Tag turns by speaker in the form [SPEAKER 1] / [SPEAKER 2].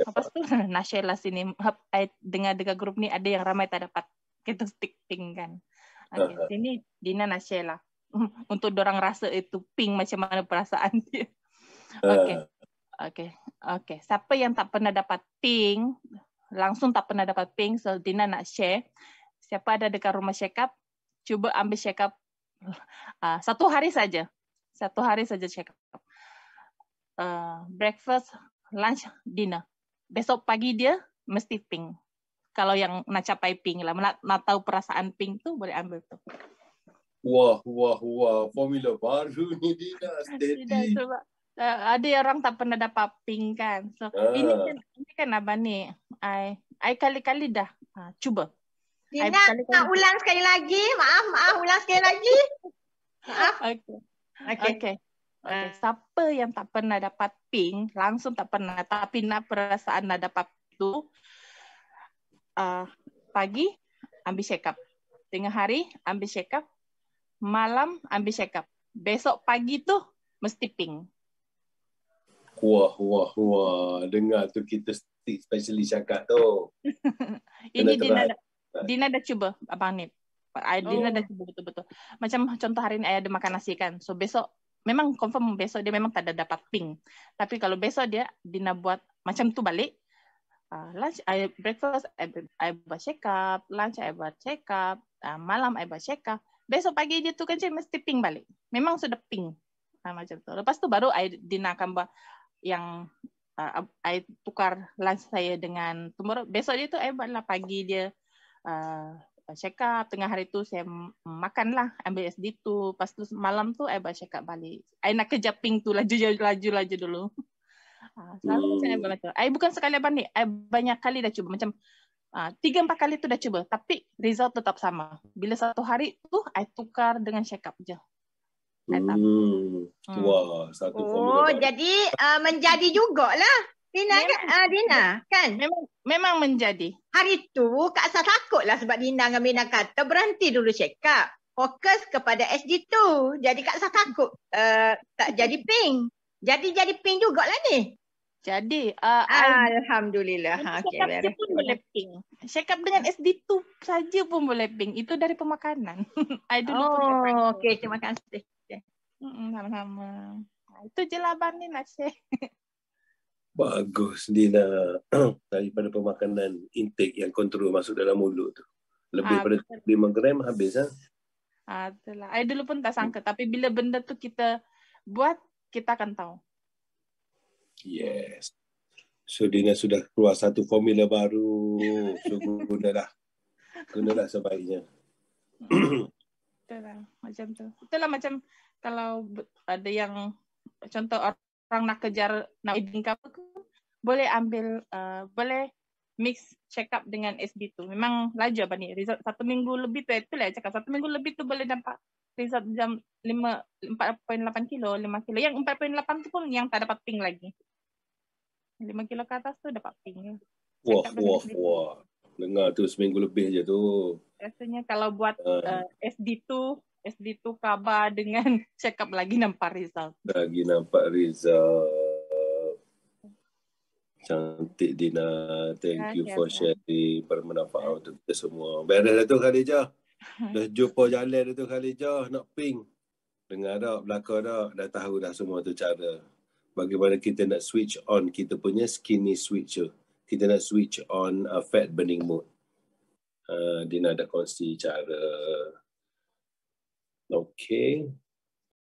[SPEAKER 1] lepas tu nak share lah sini. I dengar dekat grup ni ada yang ramai tak dapat. Kita stick ping kan. Okay, uh-huh. Sini Dina nak share lah. Untuk orang rasa itu ping macam mana perasaan dia. Ah. Okay. Okay. Okay. Siapa yang tak pernah dapat ping, langsung tak pernah dapat ping, so Dina nak share. Siapa ada dekat rumah check up, cuba ambil check up uh, ah, satu hari saja. Satu hari saja check up. Uh, ah, breakfast, lunch, dinner besok pagi dia mesti pink. Kalau yang nak capai pink lah, nak, nak tahu perasaan pink tu boleh ambil tu.
[SPEAKER 2] Wah, wah, wah, formula baru ni dia.
[SPEAKER 1] steady. Uh, ada orang tak pernah dapat pink kan. So, uh. ini, kan, ini kan Abang ni, I, I kali-kali dah uh, cuba. Dina, I nak kali-kali. ulang sekali lagi, maaf, maaf, ulang sekali lagi. Maaf. Okay. Okay. okay. Eh, siapa yang tak pernah dapat ping, langsung tak pernah, tapi nak perasaan nak dapat tu, uh, pagi ambil check up. Tengah hari ambil check up. Malam ambil check up. Besok pagi tu mesti ping.
[SPEAKER 2] Wah, wah, wah. Dengar tu kita specialist cakap tu.
[SPEAKER 1] Ini Kena Dina, dah, Dina dah cuba, Abang Nip. Ayah oh. dah cuba betul-betul. Macam contoh hari ni ayah ada makan nasi kan. So besok memang confirm besok dia memang tak ada dapat ping. Tapi kalau besok dia dia nak buat macam tu balik uh, lunch I breakfast I, I buat check up, lunch I buat check up, uh, malam I buat check up. Besok pagi dia tu kan cik mesti ping balik. Memang sudah ping. Uh, ah, macam tu. Lepas tu baru I dia akan buat yang uh, I tukar lunch saya dengan tomorrow. Besok dia tu I buatlah pagi dia uh, Uh, check up tengah hari tu saya makan lah ambil SD tu pas tu malam tu saya baru check up balik saya nak kerja ping tu laju laju laju laju dulu uh, selalu hmm. macam saya saya bukan sekali balik saya banyak kali dah cuba macam ah, tiga uh, empat kali tu dah cuba tapi result tetap sama bila satu hari tu saya tukar dengan check up je
[SPEAKER 2] hmm. hmm. Wah, satu oh, Oh,
[SPEAKER 1] jadi uh, menjadi jugalah. Dina memang, kan? Uh, Dina kan? Memang, memang menjadi. Hari tu Kak Asal lah sebab Dina dengan Mina kata berhenti dulu check up. Fokus kepada SD2 Jadi Kak Asal takut uh, tak jadi pink. Jadi jadi pink jugalah ni. Jadi. Uh, Alhamdulillah. Check up pun boleh pink. Check up dengan ah. SD2 saja pun boleh pink. Itu dari pemakanan. I do oh, okay. Terima kasih. Okay. Mm-mm, sama-sama. Ah, itu je lah Bani lah Syekh.
[SPEAKER 2] Bagus dia Dina daripada pemakanan intake yang kontrol masuk dalam mulut tu.
[SPEAKER 1] Lebih ha, daripada 5
[SPEAKER 2] gram habis ah.
[SPEAKER 1] Ha? Ha, itulah. Saya dulu pun tak sangka hmm. tapi bila benda tu kita buat kita akan tahu.
[SPEAKER 2] Yes. So Dina sudah keluar satu formula baru. So gunalah. gunalah sebaiknya.
[SPEAKER 1] Itulah macam tu. Itulah macam kalau ada yang contoh orang nak kejar nak izin kamu boleh ambil uh, boleh mix check up dengan SB tu. Memang laju apa ni? Result satu minggu lebih tu itu lah cakap. Satu minggu lebih tu boleh dapat result jam 5 4.8 kilo, 5 kilo. Yang 4.8 tu pun yang tak dapat ping lagi. 5 kilo ke atas tu dapat ping.
[SPEAKER 2] Check wah, wah, sb wah. Dengar tu seminggu lebih je tu.
[SPEAKER 1] Rasanya kalau buat ah. uh, SD tu, SB tu kabar dengan check up lagi nampak result.
[SPEAKER 2] Lagi nampak result. Cantik Dina. Thank you for sharing. permenafaat untuk kita semua. Baiklah Datuk Khadijah. Dah jumpa jalan Datuk Khadijah. Nak ping. Dengar tak? Belakang tak? Dah tahu dah semua tu cara. Bagaimana kita nak switch on. Kita punya skinny switch tu. Kita nak switch on a uh, fat burning mode. Uh, Dina dah kongsi cara. Okay.